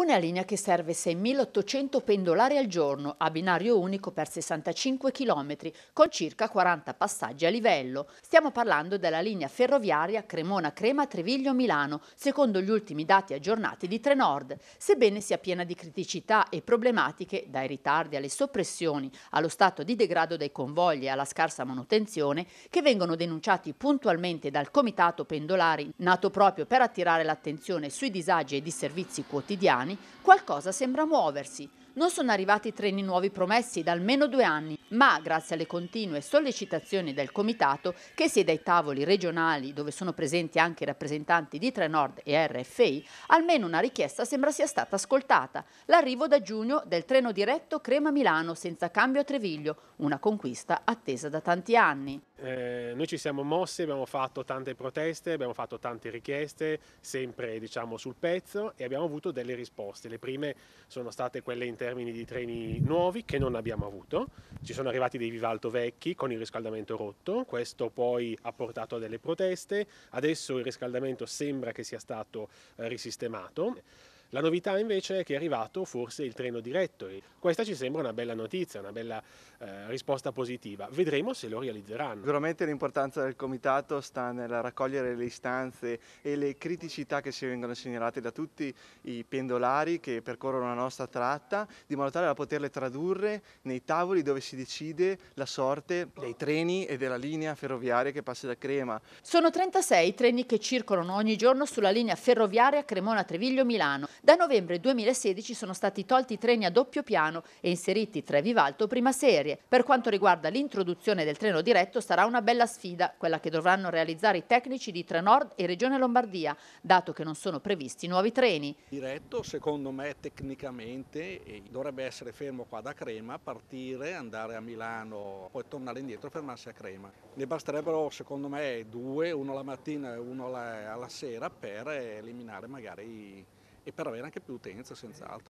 Una linea che serve 6.800 pendolari al giorno, a binario unico per 65 km, con circa 40 passaggi a livello. Stiamo parlando della linea ferroviaria Cremona-Crema-Treviglio-Milano, secondo gli ultimi dati aggiornati di Trenord. Sebbene sia piena di criticità e problematiche, dai ritardi alle soppressioni, allo stato di degrado dei convogli e alla scarsa manutenzione, che vengono denunciati puntualmente dal Comitato Pendolari, nato proprio per attirare l'attenzione sui disagi e disservizi quotidiani, qualcosa sembra muoversi, non sono arrivati i treni nuovi promessi da almeno due anni, ma grazie alle continue sollecitazioni del Comitato, che siede ai tavoli regionali dove sono presenti anche i rappresentanti di Trenord e RFI, almeno una richiesta sembra sia stata ascoltata. L'arrivo da giugno del treno diretto Crema-Milano senza cambio a Treviglio, una conquista attesa da tanti anni. Eh, noi ci siamo mossi, abbiamo fatto tante proteste, abbiamo fatto tante richieste, sempre diciamo, sul pezzo e abbiamo avuto delle risposte. Le prime sono state quelle interne termini di treni nuovi che non abbiamo avuto. Ci sono arrivati dei Vivalto vecchi con il riscaldamento rotto, questo poi ha portato a delle proteste, adesso il riscaldamento sembra che sia stato eh, risistemato. La novità invece è che è arrivato forse il treno diretto e questa ci sembra una bella notizia, una bella eh, risposta positiva. Vedremo se lo realizzeranno. Sicuramente l'importanza del comitato sta nel raccogliere le istanze e le criticità che ci vengono segnalate da tutti i pendolari che percorrono la nostra tratta, di modo tale da poterle tradurre nei tavoli dove si decide la sorte dei treni e della linea ferroviaria che passa da Crema. Sono 36 i treni che circolano ogni giorno sulla linea ferroviaria Cremona-Treviglio-Milano. Da novembre 2016 sono stati tolti i treni a doppio piano e inseriti tre Vivalto prima serie. Per quanto riguarda l'introduzione del treno diretto sarà una bella sfida, quella che dovranno realizzare i tecnici di Trenord e Regione Lombardia, dato che non sono previsti nuovi treni. Diretto secondo me tecnicamente dovrebbe essere fermo qua da Crema, partire, andare a Milano, poi tornare indietro e fermarsi a Crema. Ne basterebbero secondo me due, uno la mattina e uno alla sera per eliminare magari e per avere anche più utenza senz'altro.